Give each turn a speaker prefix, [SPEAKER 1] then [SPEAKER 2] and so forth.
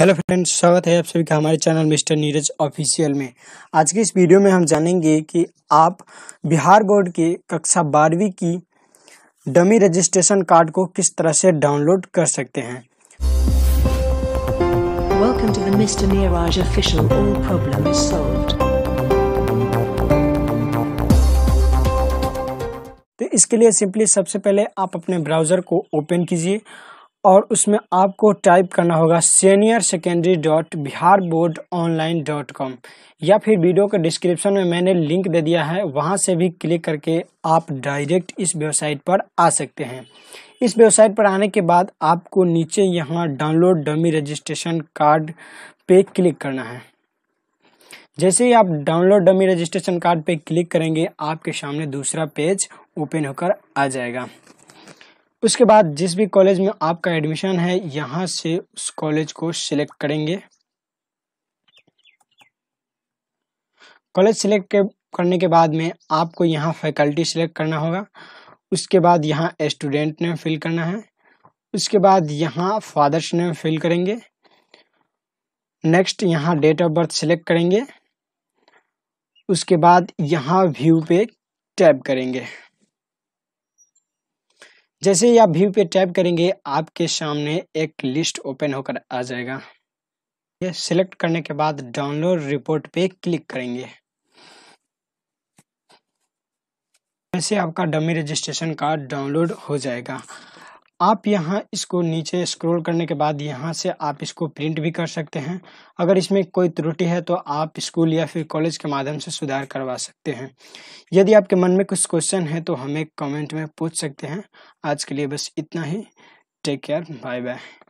[SPEAKER 1] Hello friends स्वागत है आप सभी का हमारे चैनल मिस्टर नीरज ऑफिशियल में आज के इस वीडियो में हम जानेंगे कि आप बिहार बोर्ड के कक्षा बारहवीं की डमी रजिस्ट्रेशन कार्ड को किस तरह से डाउनलोड कर सकते हैं Welcome to the Mr. Niraj official all problem is solved. तो इसके लिए सिंपली सबसे पहले आप अपने ब्राउज़र को ओपन कीजिए और उसमें आपको टाइप करना होगा senior secondary dot Bihar board online dot com या फिर वीडियो के डिस्क्रिप्शन में मैंने लिंक दे दिया है वहाँ से भी क्लिक करके आप डायरेक्ट इस वेबसाइट पर आ सकते हैं इस वेबसाइट पर आने के बाद आपको नीचे यहाँ डाउनलोड डमी रजिस्ट्रेशन कार्ड पे क्लिक करना है जैसे ही आप डाउनलोड डमी रजिस्ट्रेशन कार्ड पे क्लिक करेंगे आपके सामने दूसरा पेज ओपन होकर आ जाएगा उसके बाद जिस भी कॉलेज में आपका एडमिशन है यहाँ से उस कॉलेज को सिलेक्ट करेंगे कॉलेज सिलेक्ट करने के बाद में आपको यहाँ फैकल्टी सिलेक्ट करना होगा उसके बाद यहाँ स्टूडेंट नेम फिल करना है उसके बाद यहाँ फादर्स नेम फिल करेंगे नेक्स्ट यहाँ डेट ऑफ बर्थ सिलेक्ट करेंगे उसके बाद यहाँ व्यू पे टैप करेंगे जैसे ही आप व्यू पे टैप करेंगे आपके सामने एक लिस्ट ओपन होकर आ जाएगा ये सिलेक्ट करने के बाद डाउनलोड रिपोर्ट पे क्लिक करेंगे जैसे आपका डमी रजिस्ट्रेशन कार्ड डाउनलोड हो जाएगा आप यहाँ इसको नीचे स्क्रॉल करने के बाद यहाँ से आप इसको प्रिंट भी कर सकते हैं अगर इसमें कोई त्रुटि है तो आप स्कूल या फिर कॉलेज के माध्यम से सुधार करवा सकते हैं यदि आपके मन में कुछ क्वेश्चन है तो हमें कमेंट में पूछ सकते हैं आज के लिए बस इतना ही टेक केयर बाय बाय